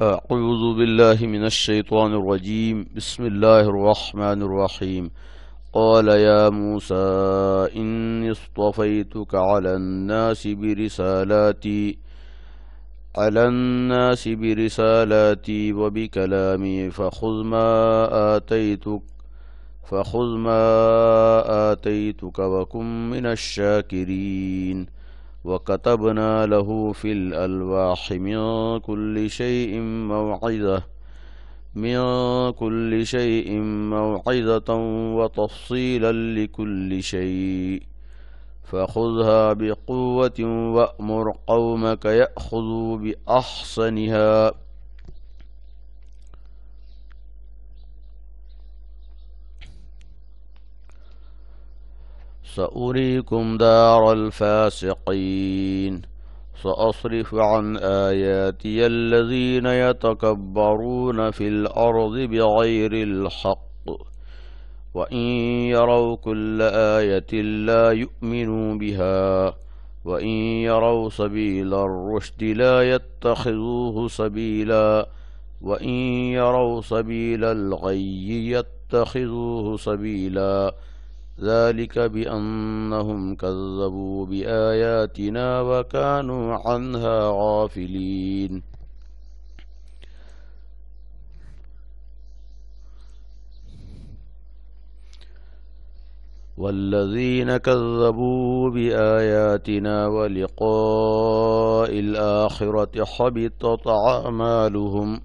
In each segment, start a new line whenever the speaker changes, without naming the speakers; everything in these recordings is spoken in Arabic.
أعوذ بالله من الشيطان الرجيم بسم الله الرحمن الرحيم قال يا موسى إني اصطفيتك على الناس برسالاتي على الناس برسالاتي وبكلامي فخذ ما آتيتك فخذ ما آتيتك وكن من الشاكرين وكتبنا له في الألواح من كل شيء موعظة من كل شيء موعظة وتفصيلا لكل شيء فخذها بقوة وأمر قومك يأخذوا بأحسنها سأريكم دار الفاسقين سأصرف عن آياتي الذين يتكبرون في الأرض بغير الحق وإن يروا كل آية لا يؤمنوا بها وإن يروا سبيل الرشد لا يتخذوه سبيلا وإن يروا سبيل الغي يتخذوه سبيلا ذلك بأنهم كذبوا بآياتنا وكانوا عنها غافلين والذين كذبوا بآياتنا ولقاء الآخرة حبطت أعمالهم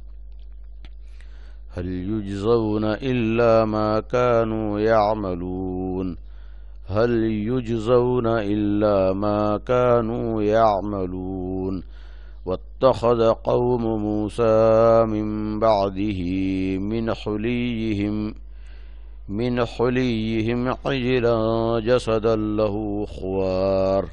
هل يجزون إلا ما كانوا يعملون هل يجزون إلا ما كانوا يعملون واتخذ قوم موسى من بعده من حليهم من حليهم عجلا جسدا له خوار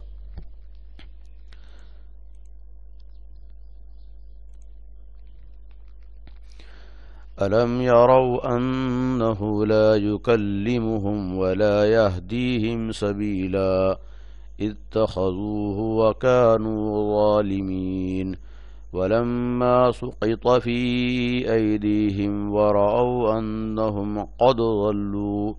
ألم يروا أنه لا يكلمهم ولا يهديهم سبيلا اتخذوه وكانوا ظالمين ولما سقط في أيديهم ورأوا أنهم قد ضلوا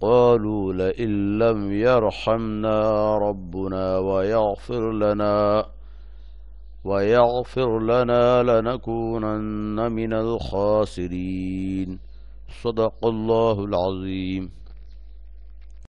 قالوا لئن لم يرحمنا ربنا ويغفر لنا ويغفر لنا لنكونن من الخاسرين صدق الله العظيم